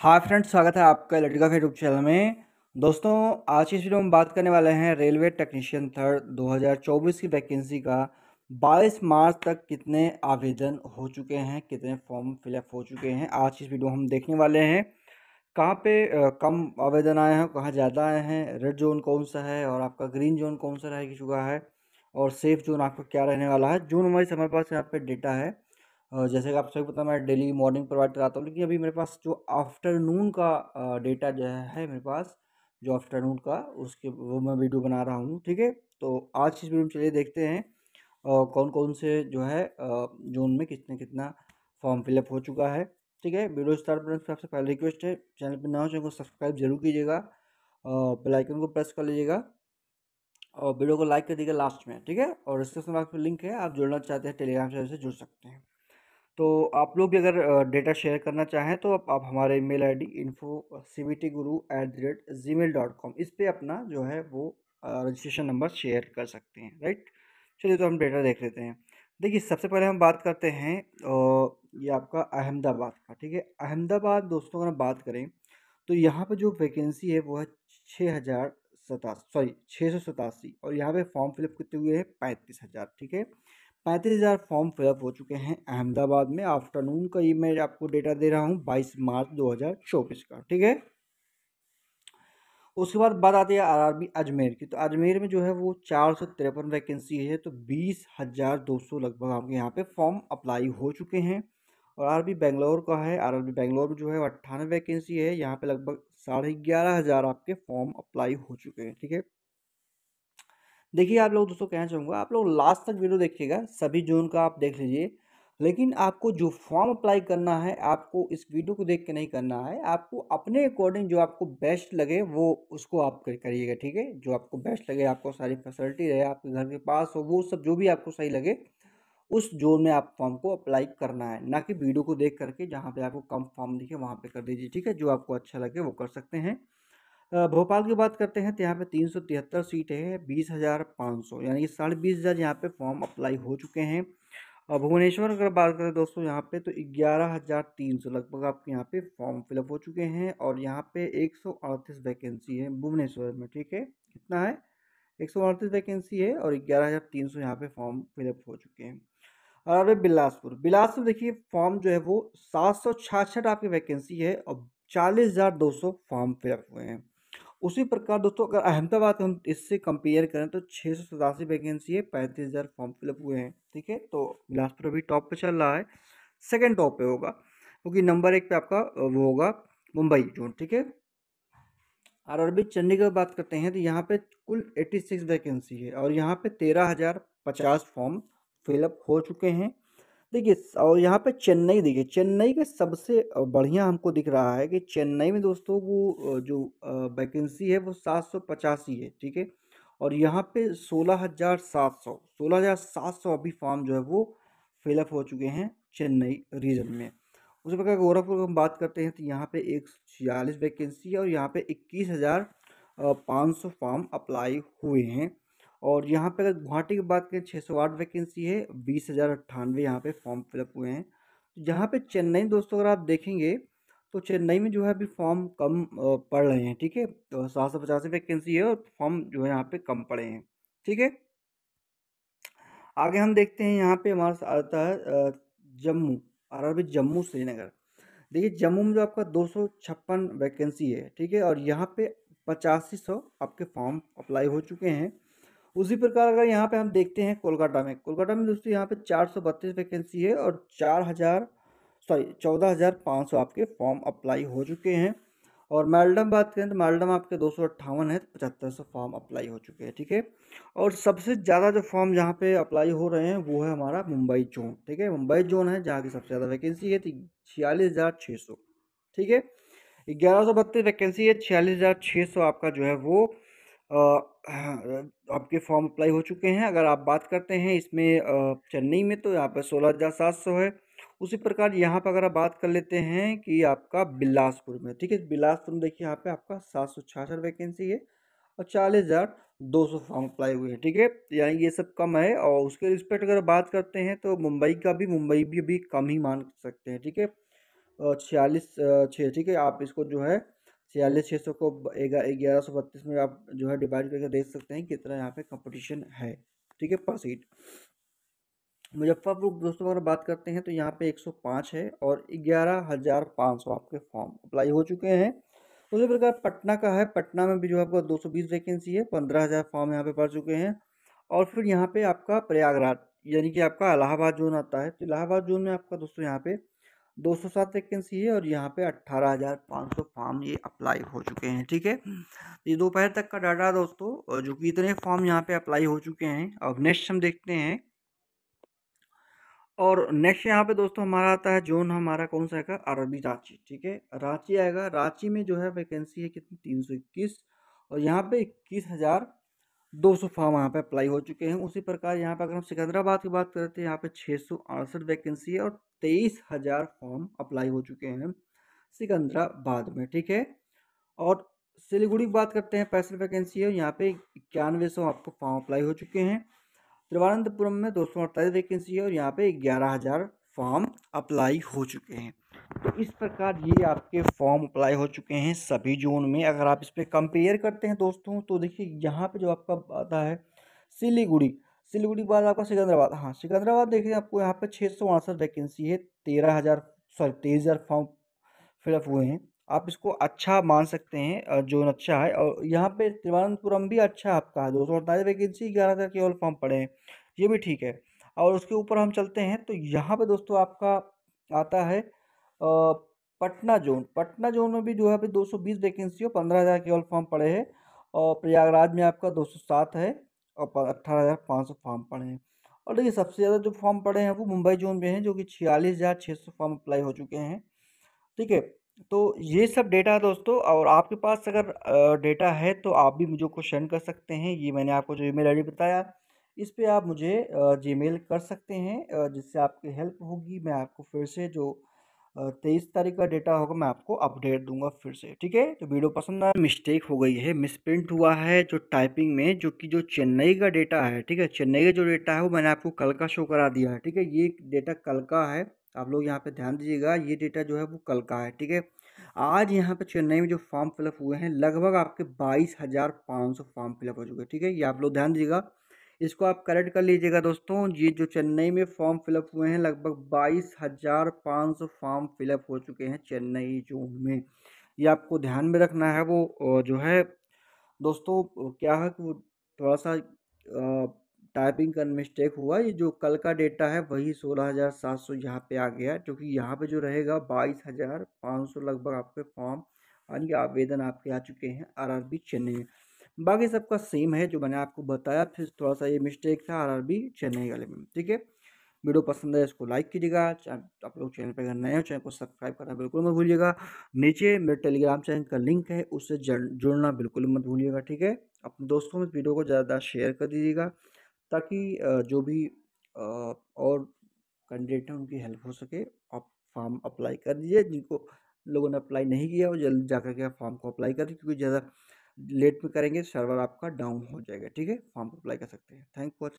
Hi friends स्वागत है आपका इलेक्ट्रिकल यूट्यूब चैनल में दोस्तों आज की इस वीडियो में बात करने वाले हैं रेलवे टेक्नीशियन थर्ड 2024 की वैकेंसी का 22 मार्च तक कितने आवेदन हो चुके हैं कितने फॉर्म फिलअप हो चुके हैं आज की इस वीडियो हम देखने वाले हैं कहाँ पे कम आवेदन आए हैं कहाँ ज़्यादा आए हैं रेड जोन कौन सा है और आपका ग्रीन जोन कौन सा रह चुका है और सेफ जोन आपका क्या रहने वाला है जून हमारे हमारे पास यहाँ पर डेटा है जैसे कि आप सभी पता मैं डेली मॉर्निंग प्रोवाइड कराता हूँ लेकिन अभी मेरे पास जो आफ्टरनून का डेटा जो है मेरे पास जो आफ्टरनून का उसके वो मैं वीडियो बना रहा हूँ ठीक है तो आज इस वीडियो में चलिए देखते हैं कौन कौन से जो है जोन में कितने कितना फॉर्म फिलअप हो चुका है ठीक है वीडियो स्टार्ट पर से आपसे पहले रिक्वेस्ट है चैनल पर ना हो चैनल को तो सब्सक्राइब जरूर कीजिएगा बेल आइकन को प्रेस कर लीजिएगा और वीडियो को लाइक कर दीजिएगा लास्ट में ठीक है और इसके साथ लिंक है आप जुड़ना चाहते हैं टेलीग्राम से जुड़ सकते हैं तो आप लोग भी अगर डेटा शेयर करना चाहें तो आप, आप हमारे email ID info C B T Guru at the rate gmail dot com इस पर अपना जो है वो रजिस्ट्रेशन नंबर शेयर कर सकते हैं राइट चलिए तो हम डेटा देख लेते हैं देखिए सबसे पहले हम बात करते हैं ये आपका अहमदाबाद का ठीक है अहमदाबाद दोस्तों अगर हम बात करें तो यहाँ पर जो वैकेंसी है वो है छः हज़ार सतासी सॉरी छः सौ सतासी और यहाँ पे फॉर्म फिलअप कितने हुए हैं पैंतीस हज़ार ठीक है पैंतीस हज़ार फॉर्म फिलअप हो चुके हैं अहमदाबाद में आफ्टरनून का ये मैं आपको डेटा दे रहा हूँ बाईस मार्च दो हज़ार चौबीस का ठीक है उसके बाद बात आती है आरआरबी अजमेर की तो अजमेर में जो है वो चार सौ तिरपन वैकेंसी है तो बीस हज़ार दो सौ लगभग आपके यहाँ पे फॉर्म अप्लाई हो चुके हैं और बी बेंगलोर का है बी बेंगलोर में जो है अट्ठानवे वैकेंसी है यहाँ पे लगभग साढ़े ग्यारह हज़ार आपके फॉर्म अप्लाई हो चुके हैं ठीक है थीके? देखिए आप लोग दोस्तों कहना चाहूँगा आप लोग लास्ट तक वीडियो देखिएगा सभी जोन का आप देख लीजिए लेकिन आपको जो फॉर्म अप्लाई करना है आपको इस वीडियो को देख के नहीं करना है आपको अपने अकॉर्डिंग जो आपको बेस्ट लगे वो उसको आप करिएगा ठीक है जो आपको बेस्ट लगे आपको सारी फैसिलिटी रहे आपके घर के पास हो वो सब जो भी आपको सही लगे उस जोन में आप फॉर्म को अप्लाई करना है ना कि वीडियो को देख करके जहाँ पर आपको कम फॉर्म दिखे वहाँ पर कर दीजिए ठीक है जो आपको अच्छा लगे वो कर सकते हैं भोपाल की बात करते हैं तो यहाँ पे तीन सौ तिहत्तर सीटें हैं बीस हज़ार पाँच सौ यानी कि साढ़े बीस हज़ार यहाँ पर फॉर्म अप्लाई हो चुके हैं और भुवनेश्वर अगर बात करें दोस्तों यहाँ पे तो ग्यारह हज़ार तीन सौ लगभग आपके यहाँ पे फॉर्म फिलअप हो चुके हैं और यहाँ पे एक सौ अड़तीस वैकेंसी है भुवनेश्वर में ठीक है कितना है एक सौ अड़तीस वैकेंसी है और ग्यारह हज़ार तीन सौ यहाँ पर फॉर्म फिलअप हो चुके हैं और बिलासपुर बिलासपुर देखिए फॉर्म जो है वो सात सौ छाछठ आपकी वैकेंसी है और चालीस हज़ार दो सौ फॉर्म फिलअप हुए हैं उसी प्रकार दोस्तों अगर अहमदाबाद हम इससे कंपेयर करें तो छः सौ सतासी वैकेंसी है पैंतीस हज़ार फॉर्म फिलअप हुए हैं ठीक है तो बिलासपुर अभी टॉप पे चल रहा है सेकंड टॉप पे होगा क्योंकि नंबर एक पे आपका वो होगा मुंबई जोन ठीक है और अरबी चंडीगढ़ बात करते हैं तो यहाँ पर कुल एट्टी सिक्स वैकेंसी है और यहाँ पर तेरह हज़ार पचास फॉर्म फिलअप हो चुके हैं देखिए और यहाँ पे चेन्नई देखिए चेन्नई के सबसे बढ़िया हमको दिख रहा है कि चेन्नई में दोस्तों वो जो वैकेंसी है वो सात सौ पचासी है ठीक है और यहाँ पे सोलह हजार सात सौ सोलह हजार सात सौ अभी फॉर्म जो है वो फिलअप हो चुके हैं चेन्नई रीजन में उसी प्रकार गोरखपुर की हम बात करते हैं तो यहाँ पे एक छियालीस वैकेंसी है और यहाँ पे इक्कीस हजार पाँच सौ फॉर्म अप्लाई हुए हैं और यहाँ पे अगर गुवाहाटी की बात करें छः सौ आठ वैकेंसी है बीस हज़ार अट्ठानवे यहाँ पर फॉर्म फिलअप हुए हैं तो जहाँ पे चेन्नई दोस्तों अगर आप देखेंगे तो चेन्नई में जो है अभी फॉर्म कम पड़ रहे हैं ठीक है तो सात सौ पचास वैकेंसी है और फॉर्म जो है यहाँ पर कम पड़े हैं ठीक है आगे हम देखते हैं यहाँ पे हमारा आता है जम्मू आर जम्मू श्रीनगर देखिए जम्मू में जो आपका दो सौ छप्पन वैकेंसी है ठीक है और यहाँ पे पचासी सौ आपके फॉर्म अप्लाई हो चुके हैं उसी प्रकार अगर यहाँ पे हम देखते हैं कोलकाता में कोलकाता में दोस्तों यहाँ पे चार सौ बत्तीस वैकेंसी है और चार हज़ार सॉरी चौदह हज़ार पाँच सौ आपके फॉर्म अप्लाई हो चुके हैं और मालडम बात करें तो मालडम आपके दो सौ अट्ठावन है तो पचहत्तर सौ फॉर्म अप्लाई हो चुके हैं ठीक है थीके? और सबसे ज़्यादा जो फॉर्म जहाँ पे अप्लाई हो रहे हैं वो है हमारा मुंबई जोन ठीक है मुंबई जोन है जहाँ की सबसे ज़्यादा वैकेंसी है तो छियालीस हज़ार छः सौ ठीक है ग्यारह सौ बत्तीस वैकेंसी है छियालीस हज़ार छः सौ आपका जो है वो आ, आपके फॉर्म अप्लाई हो चुके हैं अगर आप बात करते हैं इसमें चेन्नई में तो यहाँ पर सोलह हज़ार सात सौ है उसी प्रकार यहाँ पर अगर आप बात कर लेते हैं कि आपका बिलासपुर में ठीक है बिलासपुर में देखिए यहाँ पे आपका सात सौ छियासठ वैकेंसी है और चालीस हज़ार दो सौ फॉर्म अप्लाई हुए हैं ठीक है यानी ये सब कम है और उसके रिस्पेक्ट अगर बात करते हैं तो मुंबई का भी मुंबई भी अभी कम ही मान सकते हैं ठीक है छियालीस छः ठीक है आप इसको जो है छियालीस छः सौ को ग्यारह सौ बत्तीस में आप जो है डिवाइड करके देख सकते हैं कितना यहाँ पे कंपटीशन है ठीक है पर सीट मुजफ्फरपुर दोस्तों अगर बात करते हैं तो यहाँ पे पाँच है और ग्यारह हज़ार पाँच सौ आपके फॉर्म अप्लाई हो चुके हैं उसी प्रकार पटना का है पटना में भी जो आपका दो सौ बीस वैकेंसी है पंद्रह हज़ार फॉर्म यहाँ पे भर चुके हैं और फिर यहाँ पे आपका प्रयागराज यानी कि आपका इलाहाबाद जोन आता है तो इलाहाबाद जोन में आपका दोस्तों यहाँ पे दो सौ सात वैकेंसी है और यहाँ पे अट्ठारह हज़ार पाँच सौ फॉर्म ये अप्लाई हो चुके हैं ठीक है ये दोपहर तक का डाटा दोस्तों जो कि इतने फॉर्म यहाँ पे अप्लाई हो चुके हैं अब नेक्स्ट हम देखते हैं और नेक्स्ट यहाँ पे दोस्तों हमारा आता है जोन हमारा कौन सा है अरबी रांची ठीक है रांची आएगा रांची में जो है वैकेंसी है कितनी तीन सौ इक्कीस और यहाँ पे इक्कीस हज़ार दो सौ फॉर्म यहाँ पे अप्लाई हो चुके हैं उसी प्रकार यहाँ पे अगर हम सिकंदराबाद की बात करते हैं तो यहाँ पे छः सौ अड़सठ वैकेंसी है और तेईस हज़ार फॉर्म अप्लाई हो चुके हैं सिकंदराबाद में ठीक है और सिलीगुड़ी की बात करते हैं पैंसठ वैकेंसी है यहाँ पे इक्यानवे सौ आपको फॉर्म अप्लाई हो चुके हैं त्रिवानंतपुरम में दो सौ अड़तालीस वैकेंसी है और यहाँ पे ग्यारह हज़ार फॉर्म अप्लाई हो चुके हैं तो इस प्रकार ये आपके फॉर्म अप्लाई हो चुके हैं सभी जोन में अगर आप इस पर कंपेयर करते हैं दोस्तों तो देखिए यहाँ पे जो आपका आता है सिलीगुड़ी सिलीगुड़ी बाद आपका सिकंदराबाद हाँ सिकंदराबाद देखिए आपको यहाँ पे छः सौ अड़सठ वैकेंसी है तेरह हज़ार सॉरी तेईस हज़ार फॉर्म फिलअप हुए हैं आप इसको अच्छा मान सकते हैं जो अच्छा है और यहाँ पर तिरुवनंतपुरम भी अच्छा आपका है दो सौ अड़तालीस वैकेंसी ग्यारह हज़ार केवल फॉर्म पड़े हैं ये भी ठीक है और उसके ऊपर हम चलते हैं तो यहाँ पर दोस्तों आपका आता है पटना जोन पटना जोन में भी जो है अभी दो सौ बीस वैकेंसी हो पंद्रह हज़ार केवल फॉर्म पड़े हैं और प्रयागराज में आपका दो सौ सात है और अट्ठारह हज़ार पाँच सौ फॉर्म पड़े हैं और देखिए सबसे ज़्यादा जो फॉर्म पड़े हैं वो मुंबई जोन में हैं जो कि छियालीस हज़ार छः सौ फॉर्म अप्लाई हो चुके हैं ठीक है तो ये सब डेटा है दोस्तों और आपके पास अगर डेटा है तो आप भी मुझे को सेंड कर सकते हैं ये मैंने आपको जो ई मेल बताया इस पर आप मुझे जी कर सकते हैं जिससे आपकी हेल्प होगी मैं आपको फिर से जो तेईस तारीख का डेटा होगा मैं आपको अपडेट दूंगा फिर से ठीक है तो वीडियो पसंद आया मिस्टेक हो गई है मिसप्रिंट हुआ है जो टाइपिंग में जो कि जो चेन्नई का डेटा है ठीक है चेन्नई का जो डेटा है वो मैंने आपको कल का शो करा दिया है ठीक है ये डेटा कल का है आप लोग यहाँ पे ध्यान दीजिएगा ये डेटा जो है वो कल का है ठीक है आज यहाँ पर चेन्नई में जो फॉर्म फिलअप हुए हैं लगभग आपके बाईस हज़ार पाँच सौ फॉर्म फिलअप हो चुके हैं ठीक है ये आप लोग ध्यान दीजिएगा इसको आप करेक्ट कर लीजिएगा दोस्तों ये जो चेन्नई में फॉर्म फिलअप हुए हैं लगभग बाईस हज़ार पाँच सौ फॉर्म फिलअप हो चुके हैं चेन्नई जोन में ये आपको ध्यान में रखना है वो जो है दोस्तों क्या है कि वो थोड़ा सा टाइपिंग का मिस्टेक हुआ ये जो कल का डेटा है वही सोलह हज़ार सात सौ यहाँ पर आ गया क्योंकि यहाँ पे जो रहेगा बाईस हज़ार पाँच सौ लगभग आपके फॉर्म यानी आवेदन आपके आ चुके हैं बी चेन्नई में बाकी सबका सेम है जो मैंने आपको बताया फिर थोड़ा सा ये मिस्टेक था आर आर बी चेन्नई वाले में ठीक है वीडियो पसंद है इसको लाइक कीजिएगा आप लोग चैनल पर अगर नए हो चैनल को सब्सक्राइब करना बिल्कुल मत भूलिएगा नीचे मेरे टेलीग्राम चैनल का लिंक है उससे जुड़ना बिल्कुल मत भूलिएगा ठीक है अपने दोस्तों में वीडियो को ज़्यादा शेयर कर दीजिएगा ताकि जो भी और कैंडिडेट हैं उनकी हेल्प हो सके आप फॉर्म अप्लाई कर दीजिए जिनको लोगों ने अप्लाई नहीं किया वो जल्दी जा करके फॉर्म को अप्लाई कर दीजिए क्योंकि ज़्यादा लेट में करेंगे सर्वर आपका डाउन हो जाएगा ठीक है फॉर्म अप्लाई कर सकते हैं थैंक फॉर